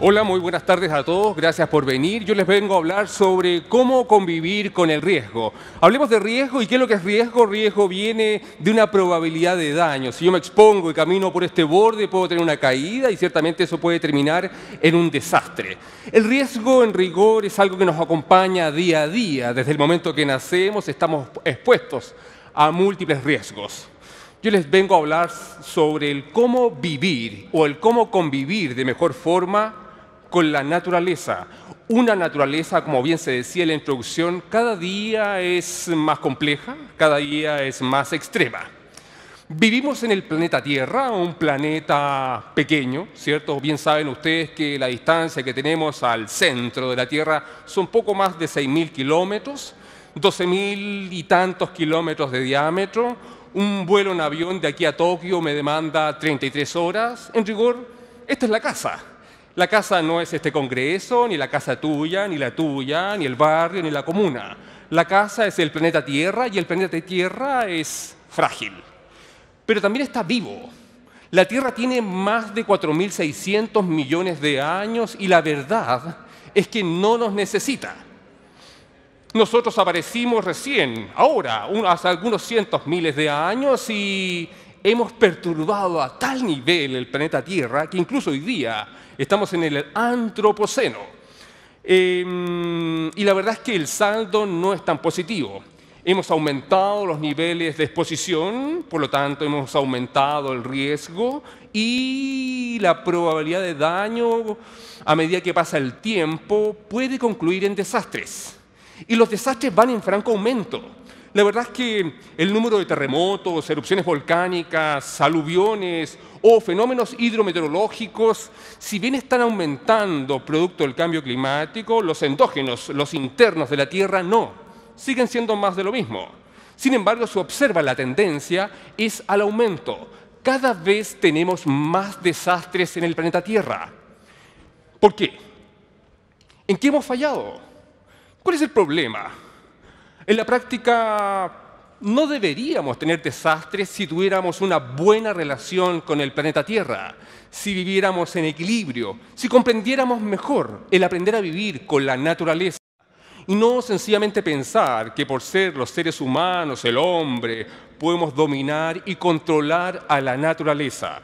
Hola, muy buenas tardes a todos, gracias por venir. Yo les vengo a hablar sobre cómo convivir con el riesgo. Hablemos de riesgo y qué es lo que es riesgo. Riesgo viene de una probabilidad de daño. Si yo me expongo y camino por este borde, puedo tener una caída y ciertamente eso puede terminar en un desastre. El riesgo en rigor es algo que nos acompaña día a día. Desde el momento que nacemos estamos expuestos a múltiples riesgos. Yo les vengo a hablar sobre el cómo vivir o el cómo convivir de mejor forma con la naturaleza. Una naturaleza, como bien se decía en la introducción, cada día es más compleja, cada día es más extrema. Vivimos en el planeta Tierra, un planeta pequeño, ¿cierto? Bien saben ustedes que la distancia que tenemos al centro de la Tierra son poco más de 6.000 kilómetros, 12.000 y tantos kilómetros de diámetro. Un vuelo en avión de aquí a Tokio me demanda 33 horas. En rigor, esta es la casa la casa no es este Congreso, ni la casa tuya, ni la tuya, ni el barrio, ni la comuna. La casa es el planeta Tierra y el planeta Tierra es frágil. Pero también está vivo. La Tierra tiene más de 4.600 millones de años y la verdad es que no nos necesita. Nosotros aparecimos recién, ahora, hace algunos cientos miles de años y hemos perturbado a tal nivel el planeta Tierra que incluso hoy día estamos en el antropoceno. Em, y la verdad es que el saldo no es tan positivo. Hemos aumentado los niveles de exposición, por lo tanto hemos aumentado el riesgo y la probabilidad de daño a medida que pasa el tiempo puede concluir en desastres. Y los desastres van en franco aumento. La verdad es que el número de terremotos, erupciones volcánicas, aluviones o fenómenos hidrometeorológicos, si bien están aumentando producto del cambio climático, los endógenos, los internos de la Tierra, no, siguen siendo más de lo mismo. Sin embargo, se observa la tendencia es al aumento. Cada vez tenemos más desastres en el planeta Tierra. ¿Por qué? ¿En qué hemos fallado? ¿Cuál es el problema? En la práctica no deberíamos tener desastres si tuviéramos una buena relación con el planeta Tierra, si viviéramos en equilibrio, si comprendiéramos mejor el aprender a vivir con la naturaleza y no sencillamente pensar que por ser los seres humanos, el hombre, podemos dominar y controlar a la naturaleza.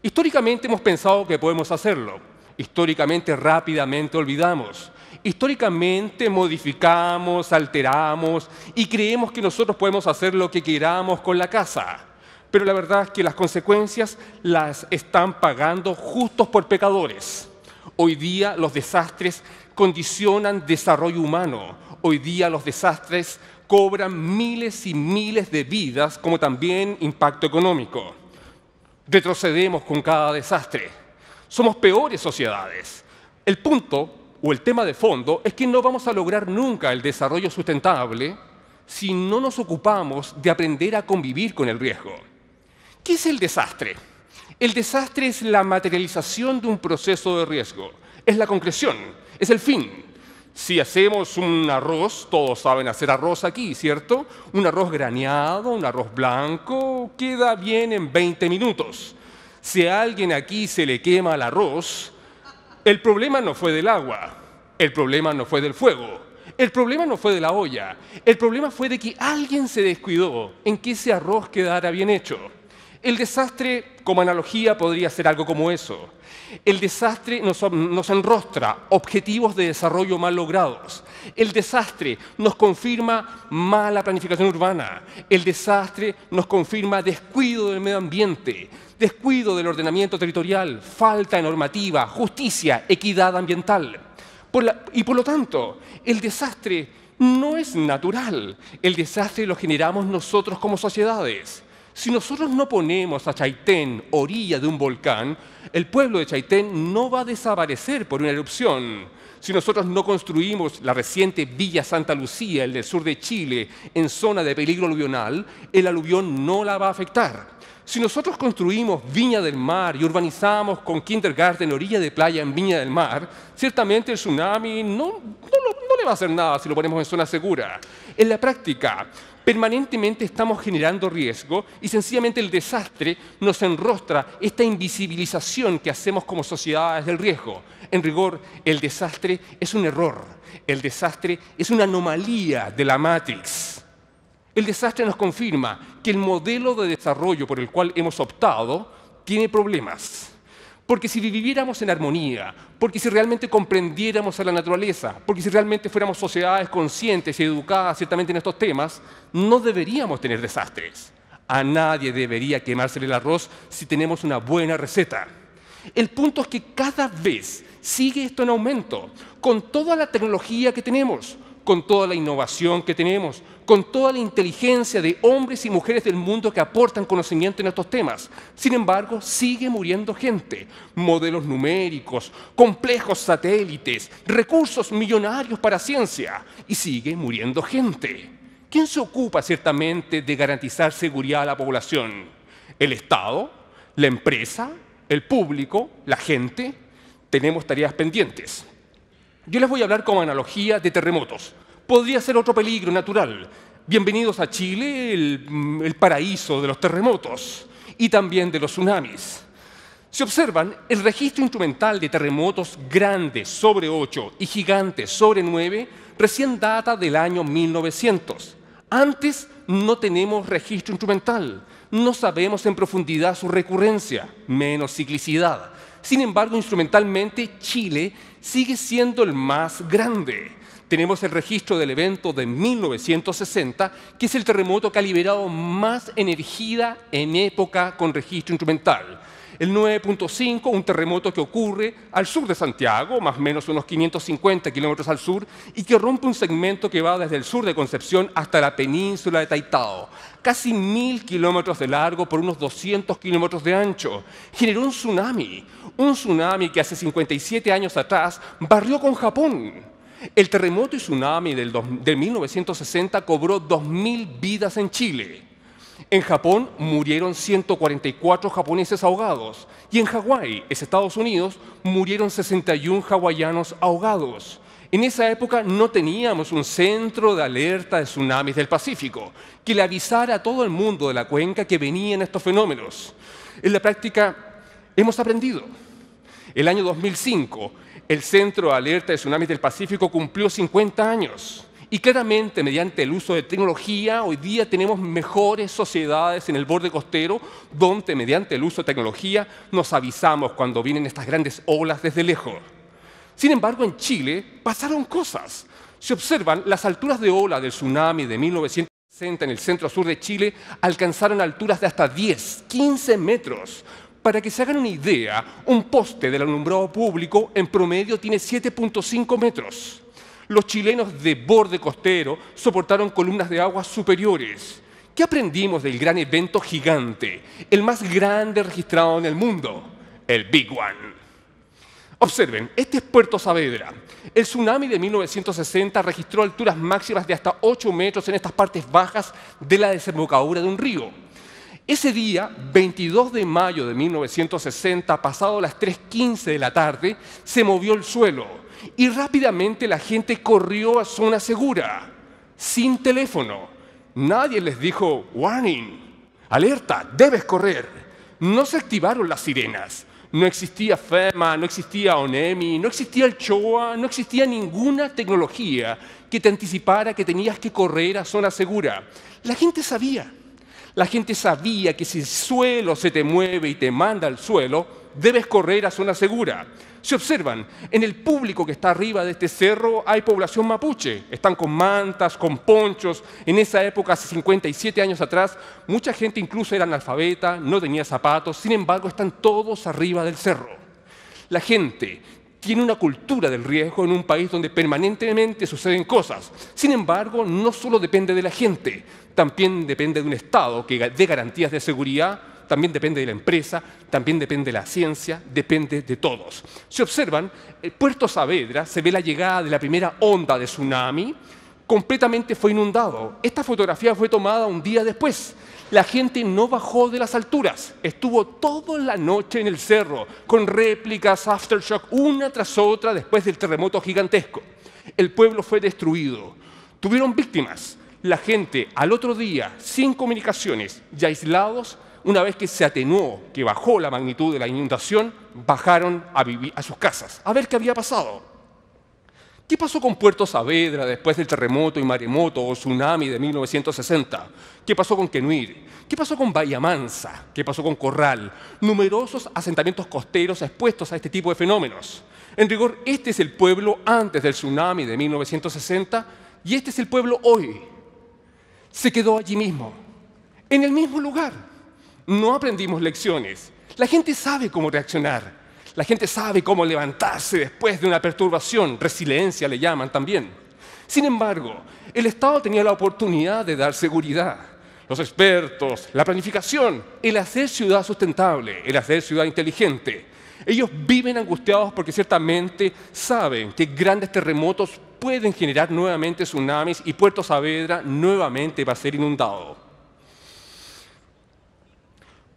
Históricamente hemos pensado que podemos hacerlo, históricamente rápidamente olvidamos históricamente modificamos, alteramos y creemos que nosotros podemos hacer lo que queramos con la casa. Pero la verdad es que las consecuencias las están pagando justos por pecadores. Hoy día los desastres condicionan desarrollo humano. Hoy día los desastres cobran miles y miles de vidas, como también impacto económico. Retrocedemos con cada desastre. Somos peores sociedades. El punto o el tema de fondo es que no vamos a lograr nunca el desarrollo sustentable si no nos ocupamos de aprender a convivir con el riesgo. ¿Qué es el desastre? El desastre es la materialización de un proceso de riesgo, es la concreción, es el fin. Si hacemos un arroz, todos saben hacer arroz aquí, ¿cierto? Un arroz graneado, un arroz blanco, queda bien en 20 minutos. Si a alguien aquí se le quema el arroz, el problema no fue del agua, el problema no fue del fuego, el problema no fue de la olla, el problema fue de que alguien se descuidó en que ese arroz quedara bien hecho. El desastre, como analogía, podría ser algo como eso. El desastre nos, enrostra objetivos de desarrollo mal logrados. El desastre nos confirma mala planificación urbana. El desastre nos confirma descuido del medio ambiente descuido del ordenamiento territorial, falta de normativa, justicia, equidad ambiental. y por lo tanto, el desastre no es natural. El desastre lo generamos nosotros como sociedades. Si nosotros no ponemos a Chaitén orilla de un volcán, el pueblo de Chaitén no va a desaparecer por una erupción. Si nosotros no construimos la reciente Villa Santa Lucía, el del sur de Chile, en zona de peligro aluvional, el aluvión no la va a afectar. Si nosotros construimos Viña del Mar y urbanizamos con kindergarten orilla de playa en Viña del Mar, ciertamente el tsunami no, no, no, le va a hacer nada si lo ponemos en zona segura. En la práctica, permanentemente estamos generando riesgo y sencillamente el desastre nos enrostra esta invisibilización que hacemos como sociedades del riesgo. En rigor, el desastre es un error, el desastre es una anomalía de la Matrix. El desastre nos confirma que el modelo de desarrollo por el cual hemos optado tiene problemas. Porque si viviéramos en armonía, porque si realmente comprendiéramos a la naturaleza, porque si realmente fuéramos sociedades conscientes y educadas ciertamente en estos temas, no deberíamos tener desastres. A nadie debería quemarse el arroz si tenemos una buena receta. El punto es que cada vez sigue esto en aumento, con toda la tecnología que tenemos, con toda la innovación que tenemos, con toda la inteligencia de hombres y mujeres del mundo que aportan conocimiento en estos temas. Sin embargo, sigue muriendo gente. Modelos numéricos, complejos satélites, recursos millonarios para ciencia. Y sigue muriendo gente. ¿Quién se ocupa ciertamente de garantizar seguridad a la población? ¿El Estado? ¿La empresa? ¿El público? ¿La gente? Tenemos tareas pendientes. Yo les voy a hablar como analogía de terremotos. Podría ser otro peligro natural. Bienvenidos a Chile, el, mm, paraíso de los terremotos y también de los tsunamis. Si observan, el registro instrumental de terremotos grandes sobre 8 y gigantes sobre 9 recién data del año 1900. Antes no tenemos registro instrumental, no sabemos en profundidad su recurrencia, menos ciclicidad. Sin embargo, instrumentalmente Chile sigue siendo el más grande. Tenemos el registro del evento de 1960, que es el terremoto que ha liberado más energía en época con registro instrumental el 9.5, un terremoto que ocurre al sur de Santiago, más o menos unos 550 kilómetros al sur, y que rompe un segmento que va desde el sur de Concepción hasta la península de Taitao, casi mil kilómetros de largo por unos 200 kilómetros de ancho. Generó un tsunami, un tsunami que hace 57 años atrás barrió con Japón. El terremoto y tsunami del, de 1960 cobró 2.000 vidas en Chile. En Japón murieron 144 japoneses ahogados y en Hawái, Estados Unidos, murieron 61 hawaianos ahogados. En esa época no teníamos un centro de alerta de tsunamis del Pacífico que le avisara a todo el mundo de la cuenca que venían estos fenómenos. En la práctica hemos aprendido. El año 2005, el Centro de Alerta de Tsunamis del Pacífico cumplió 50 años. Y claramente, mediante el uso de tecnología, hoy día tenemos mejores sociedades en el borde costero, donde mediante el uso de tecnología nos avisamos cuando vienen estas grandes olas desde lejos. Sin embargo, en Chile pasaron cosas. Se observan, las alturas de ola del tsunami de 1960 en el centro sur de Chile alcanzaron alturas de hasta 10, 15 metros. Para que se hagan una idea, un poste del alumbrado público en promedio tiene 7.5 metros. Los chilenos de borde costero soportaron columnas de aguas superiores. ¿Qué aprendimos del gran evento gigante, el más grande registrado en el mundo? El Big One. Observen, este es Puerto Saavedra. El tsunami de 1960 registró alturas máximas de hasta 8 metros en estas partes bajas de la desembocadura de un río. Ese día, 22 de mayo de 1960, pasado las 3.15 de la tarde, se movió el suelo y rápidamente la gente corrió a zona segura, sin teléfono. Nadie les dijo, warning, alerta, debes correr. No se activaron las sirenas. No existía FEMA, no existía ONEMI, no existía el CHOA, no existía ninguna tecnología que te anticipara que tenías que correr a zona segura. La gente sabía. La gente sabía que si el suelo se te mueve y te manda al suelo, debes correr a zona segura. Se observan, en el público que está arriba de este cerro hay población mapuche. Están con mantas, con ponchos. En esa época, hace 57 años atrás, mucha gente incluso era analfabeta, no tenía zapatos. Sin embargo, están todos arriba del cerro. La gente tiene una cultura del riesgo en un país donde permanentemente suceden cosas. Sin embargo, no solo depende de la gente, también depende de un Estado que dé garantías de seguridad también depende de la empresa, también depende de la ciencia, depende de todos. Se observan, el Puerto Saavedra se ve la llegada de la primera onda de tsunami, completamente fue inundado. Esta fotografía fue tomada un día después. La gente no bajó de las alturas, estuvo toda la noche en el cerro, con réplicas, aftershock, una tras otra después del terremoto gigantesco. El pueblo fue destruido, tuvieron víctimas. La gente al otro día, sin comunicaciones y aislados, una vez que se atenuó, que bajó la magnitud de la inundación, bajaron a, a sus casas, a ver qué había pasado. ¿Qué pasó con Puerto Saavedra después del terremoto y maremoto o tsunami de 1960? ¿Qué pasó con Quenuir? ¿Qué pasó con Bahía Mansa? ¿Qué pasó con Corral? Numerosos asentamientos costeros expuestos a este tipo de fenómenos. En rigor, este es el pueblo antes del tsunami de 1960 y este es el pueblo hoy. Se quedó allí mismo, en el mismo lugar no aprendimos lecciones. La gente sabe cómo reaccionar. La gente sabe cómo levantarse después de una perturbación. Resiliencia le llaman también. Sin embargo, el Estado tenía la oportunidad de dar seguridad. Los expertos, la planificación, el hacer ciudad sustentable, el hacer ciudad inteligente. Ellos viven angustiados porque ciertamente saben que grandes terremotos pueden generar nuevamente tsunamis y Puerto Saavedra nuevamente va a ser inundado.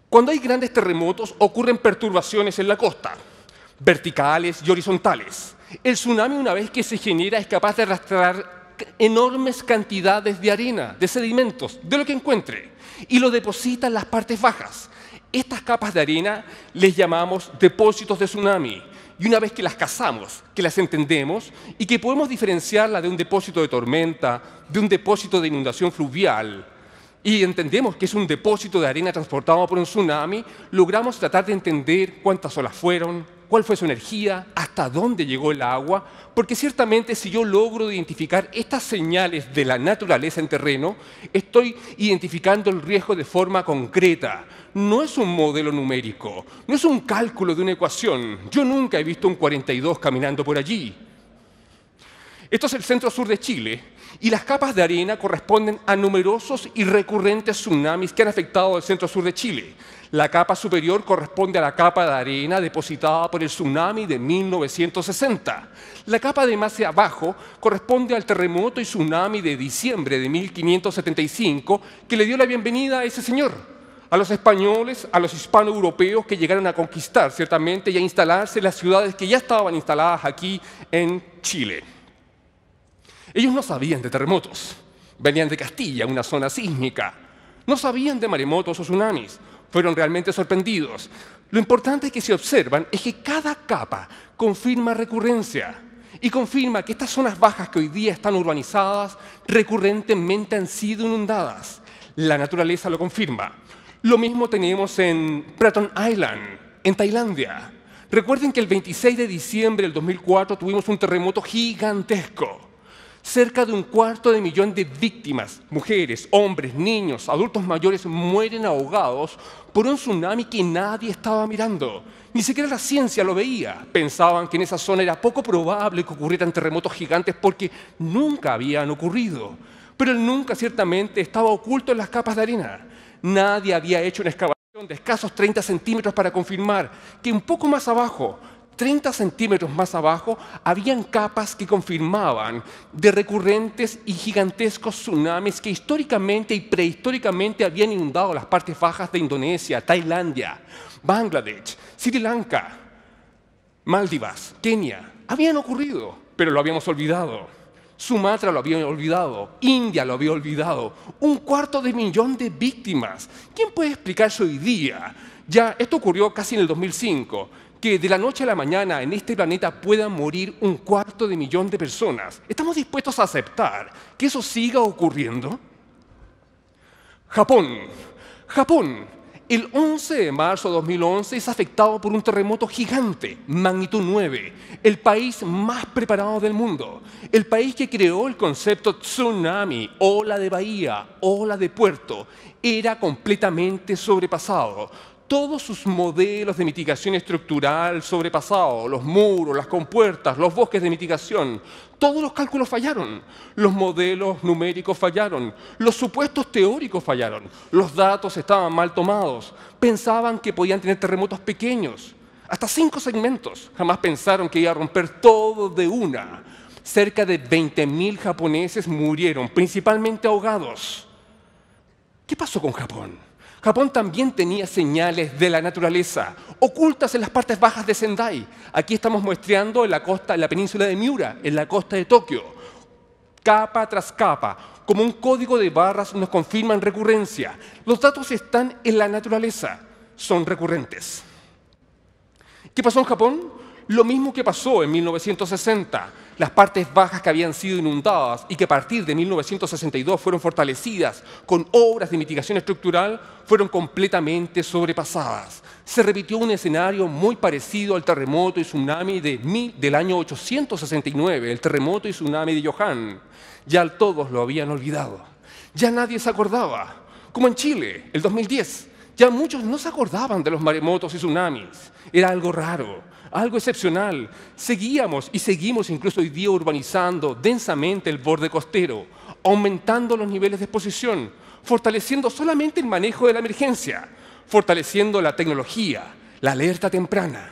Cuando hay grandes terremotos ocurren perturbaciones en la costa, verticales y horizontales. El tsunami una vez que se genera es capaz de arrastrar enormes cantidades de arena, de sedimentos, de lo que encuentre, y lo deposita en las partes bajas. Estas capas de arena les llamamos depósitos de tsunami. Y una vez que las cazamos, que las entendemos y que podemos diferenciarla de un depósito de tormenta, de un depósito de inundación fluvial, y entendemos que es un depósito de arena transportado por un tsunami, logramos tratar de entender cuántas olas fueron, cuál fue su energía, hasta dónde llegó el agua, porque ciertamente si yo logro identificar estas señales de la naturaleza en terreno, estoy identificando el riesgo de forma concreta. No es un modelo numérico, no es un cálculo de una ecuación. Yo nunca he visto un 42 caminando por allí. Esto es el centro sur de Chile y las capas de arena corresponden a numerosos y recurrentes tsunamis que han afectado el centro sur de Chile. La capa superior corresponde a la capa de arena depositada por el tsunami de 1960. La capa de más abajo corresponde al terremoto y tsunami de diciembre de 1575 que le dio la bienvenida a ese señor, a los españoles, a los hispanoeuropeos que llegaron a conquistar ciertamente y a instalarse las ciudades que ya estaban instaladas aquí en Chile. Ellos no sabían de terremotos, venían de Castilla, una zona sísmica, no sabían de maremotos o tsunamis, fueron realmente sorprendidos. Lo importante que se observan es que cada capa confirma recurrencia y confirma que estas zonas bajas que hoy día están urbanizadas recurrentemente han sido inundadas. La naturaleza lo confirma. Lo mismo tenemos en Praton Island, en Tailandia. Recuerden que el 26 de diciembre del 2004 tuvimos un terremoto gigantesco. Cerca de un cuarto de millón de víctimas, mujeres, hombres, niños, adultos mayores, mueren ahogados por un tsunami que nadie estaba mirando. Ni siquiera la ciencia lo veía. Pensaban que en esa zona era poco probable que ocurrieran terremotos gigantes porque nunca habían ocurrido. Pero el nunca ciertamente estaba oculto en las capas de arena. Nadie había hecho una excavación de escasos 30 centímetros para confirmar que un poco más abajo 30 centímetros más abajo, habían capas que confirmaban de recurrentes y gigantescos tsunamis que históricamente y prehistóricamente habían inundado las partes bajas de Indonesia, Tailandia, Bangladesh, Sri Lanka, Maldivas, Kenia. Habían ocurrido, pero lo habíamos olvidado. Sumatra lo había olvidado, India lo había olvidado, un cuarto de millón de víctimas. ¿Quién puede explicar hoy día? Ya, esto ocurrió casi en el 2005 que de la noche a la mañana en este planeta puedan morir un cuarto de millón de personas? ¿Estamos dispuestos a aceptar que eso siga ocurriendo? Japón. Japón. El 11 de marzo de 2011 es afectado por un terremoto gigante, magnitud 9, el país más preparado del mundo, el país que creó el concepto tsunami, ola de bahía, ola de puerto, era completamente sobrepasado todos sus modelos de mitigación estructural sobrepasados, los muros, las compuertas, los bosques de mitigación, todos los cálculos fallaron, los modelos numéricos fallaron, los supuestos teóricos fallaron, los datos estaban mal tomados, pensaban que podían tener terremotos pequeños, hasta cinco segmentos, jamás pensaron que iba a romper todo de una. Cerca de 20.000 japoneses murieron, principalmente ahogados. ¿Qué pasó con Japón? Japón también tenía señales de la naturaleza, ocultas en las partes bajas de Sendai. Aquí estamos muestreando en la costa, en la península de Miura, en la costa de Tokio. Capa tras capa, como un código de barras nos confirman recurrencia. Los datos están en la naturaleza, son recurrentes. ¿Qué pasó en Japón? Lo mismo que pasó en 1960 las partes bajas que habían sido inundadas y que a partir de 1962 fueron fortalecidas con obras de mitigación estructural, fueron completamente sobrepasadas. Se repitió un escenario muy parecido al terremoto y tsunami de del año 869, el terremoto y tsunami de Johan. Ya todos lo habían olvidado. Ya nadie se acordaba. Como en Chile, el 2010, ya muchos no se acordaban de los maremotos y tsunamis. Era algo raro, algo excepcional. Seguíamos y seguimos incluso hoy día urbanizando densamente el borde costero, aumentando los niveles de exposición, fortaleciendo solamente el manejo de la emergencia, fortaleciendo la tecnología, la alerta temprana.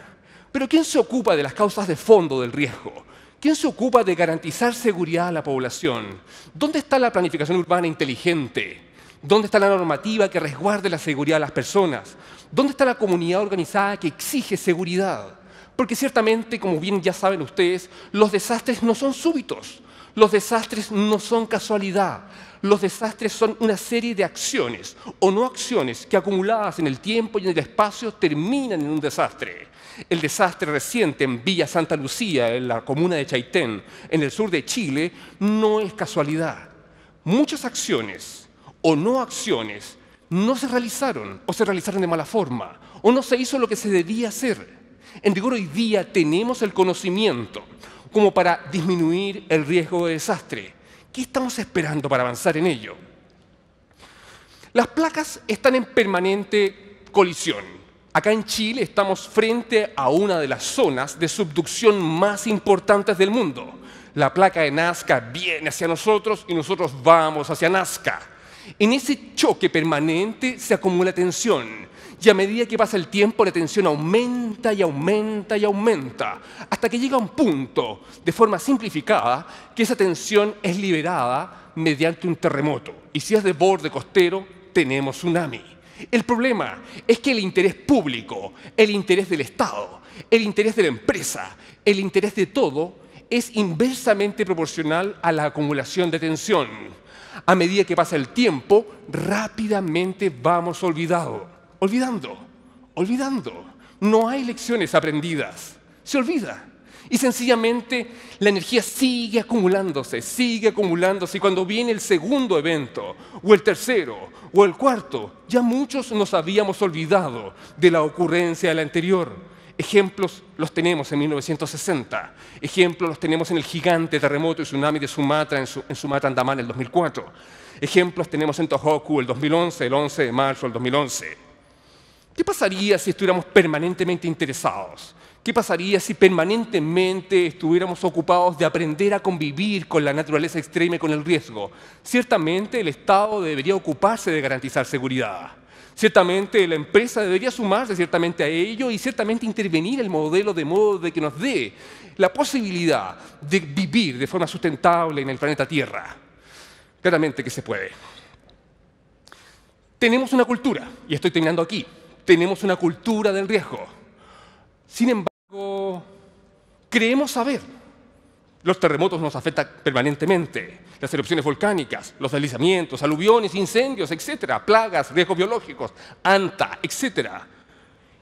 Pero ¿quién se ocupa de las causas de fondo del riesgo? ¿Quién se ocupa de garantizar seguridad a la población? ¿Dónde está la planificación urbana inteligente? ¿Dónde está la normativa que resguarde la seguridad de las personas? ¿Dónde está la comunidad organizada que exige seguridad? Porque ciertamente, como bien ya saben ustedes, los desastres no son súbitos, los desastres no son casualidad, los desastres son una serie de acciones o no acciones que acumuladas en el tiempo y en el espacio terminan en un desastre. El desastre reciente en Villa Santa Lucía, en la comuna de Chaitén, en el sur de Chile, no es casualidad. Muchas acciones o no acciones no se realizaron o se realizaron de mala forma o no se hizo lo que se debía hacer. En rigor hoy día tenemos el conocimiento como para disminuir el riesgo de desastre. ¿Qué estamos esperando para avanzar en ello? Las placas están en permanente colisión. Acá en Chile estamos frente a una de las zonas de subducción más importantes del mundo. La placa de Nazca viene hacia nosotros y nosotros vamos hacia Nazca. En ese choque permanente se acumula tensión y a medida que pasa el tiempo la tensión aumenta y aumenta y aumenta hasta que llega a un punto, de forma simplificada, que esa tensión es liberada mediante un terremoto. Y si es de borde costero, tenemos tsunami. El problema es que el interés público, el interés del Estado, el interés de la empresa, el interés de todo es inversamente proporcional a la acumulación de tensión a medida que pasa el tiempo, rápidamente vamos olvidado, olvidando, olvidando. No hay lecciones aprendidas, se olvida. Y sencillamente la energía sigue acumulándose, sigue acumulándose. Y cuando viene el segundo evento, o el tercero, o el cuarto, ya muchos nos habíamos olvidado de la ocurrencia del anterior. Ejemplos los tenemos en 1960, ejemplos los tenemos en el gigante terremoto y tsunami de Sumatra, en, Sumatra, Andaman, en el 2004. Ejemplos tenemos en Tohoku, el 2011, el 11 de marzo del 2011. ¿Qué pasaría si estuviéramos permanentemente interesados? ¿Qué pasaría si permanentemente estuviéramos ocupados de aprender a convivir con la naturaleza extrema y con el riesgo? Ciertamente el Estado debería ocuparse de garantizar seguridad. Ciertamente la empresa debería sumarse ciertamente a ello y ciertamente intervenir el modelo de modo de que nos dé la posibilidad de vivir de forma sustentable en el planeta Tierra. Claramente que se puede. Tenemos una cultura, y estoy terminando aquí, tenemos una cultura del riesgo. Sin embargo, creemos saber los terremotos nos afectan permanentemente, las erupciones volcánicas, los deslizamientos, aluviones, incendios, etcétera, plagas, riesgos biológicos, ANTA, etcétera.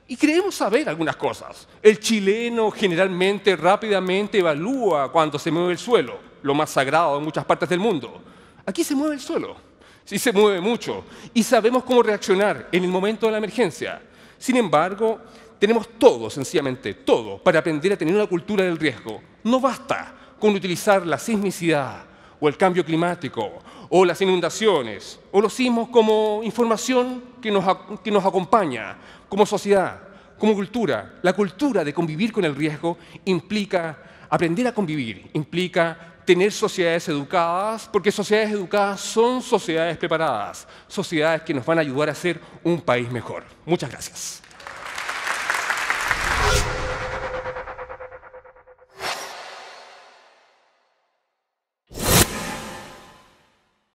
Y creemos saber algunas cosas. El chileno generalmente rápidamente evalúa cuando se mueve el suelo, lo más sagrado en muchas partes del mundo. Aquí se mueve el suelo, sí se mueve mucho, y sabemos cómo reaccionar en el momento de la emergencia. Sin embargo, tenemos todo, sencillamente todo, para aprender a tener una cultura del riesgo. No basta con utilizar la sismicidad o el cambio climático o las inundaciones o los sismos como información que nos, que nos acompaña como sociedad, como cultura. La cultura de convivir con el riesgo implica aprender a convivir, implica tener sociedades educadas, porque sociedades educadas son sociedades preparadas, sociedades que nos van a ayudar a ser un país mejor. Muchas gracias.